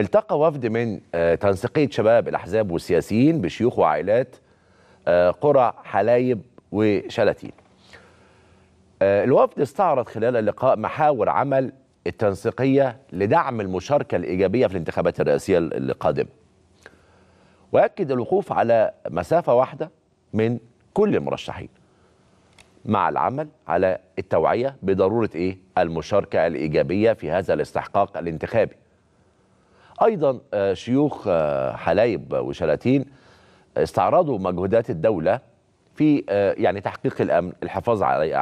التقى وفد من آه، تنسيقيه شباب الاحزاب والسياسيين بشيوخ وعائلات آه، قرى حلايب وشلاتين. آه، الوفد استعرض خلال اللقاء محاور عمل التنسيقيه لدعم المشاركه الايجابيه في الانتخابات الرئاسيه القادمه. واكد الوقوف على مسافه واحده من كل المرشحين. مع العمل على التوعيه بضروره ايه؟ المشاركه الايجابيه في هذا الاستحقاق الانتخابي. أيضا آه، شيوخ آه، حلايب وشلاتين استعرضوا مجهودات الدولة في آه، يعني تحقيق الأمن الحفاظ عليه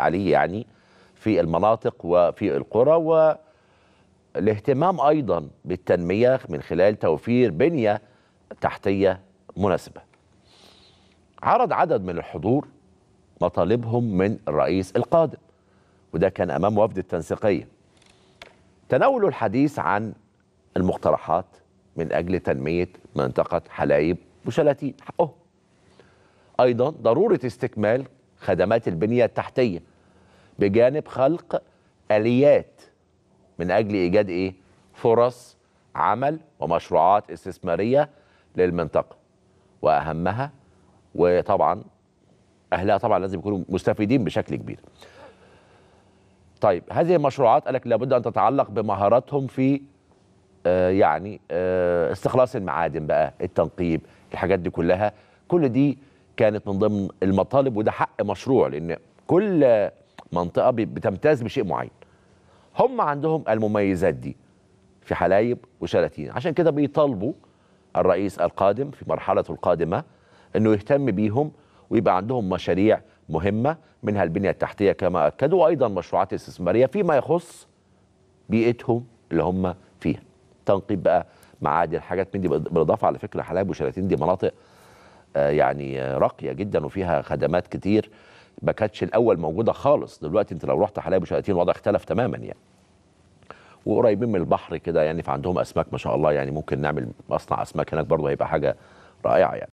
علي يعني في المناطق وفي القرى والاهتمام أيضا بالتنمية من خلال توفير بنية تحتية مناسبة عرض عدد من الحضور مطالبهم من الرئيس القادم وده كان أمام وفد التنسيقية تناولوا الحديث عن المقترحات من أجل تنمية منطقة حلايب وشلاتين حقه أيضا ضرورة استكمال خدمات البنية التحتية بجانب خلق آليات من أجل إيجاد إيه؟ فرص عمل ومشروعات استثمارية للمنطقة وأهمها وطبعا أهلها طبعا لازم يكونوا مستفيدين بشكل كبير طيب هذه المشروعات قالك لابد أن تتعلق بمهاراتهم في آه، يعني آه، استخلاص المعادن بقى التنقيب الحاجات دي كلها كل دي كانت من ضمن المطالب وده حق مشروع لان كل منطقه بتمتاز بشيء معين هم عندهم المميزات دي في حلايب وشلاتين عشان كده بيطالبوا الرئيس القادم في مرحلته القادمه انه يهتم بيهم ويبقى عندهم مشاريع مهمه منها البنيه التحتيه كما اكدوا وايضا مشروعات استثماريه فيما يخص بيئتهم اللي هم تنقيب بقى معادن حاجات من دي بالاضافه على فكره حلايب وشلاتين دي مناطق آه، يعني راقيه جدا وفيها خدمات كتير ما كانتش الاول موجوده خالص دلوقتي انت لو رحت حلايب وشلاتين الوضع اختلف تماما يعني وقريبين من البحر كده يعني فعندهم اسماك ما شاء الله يعني ممكن نعمل مصنع اسماك هناك برضه هيبقى حاجه رائعه يعني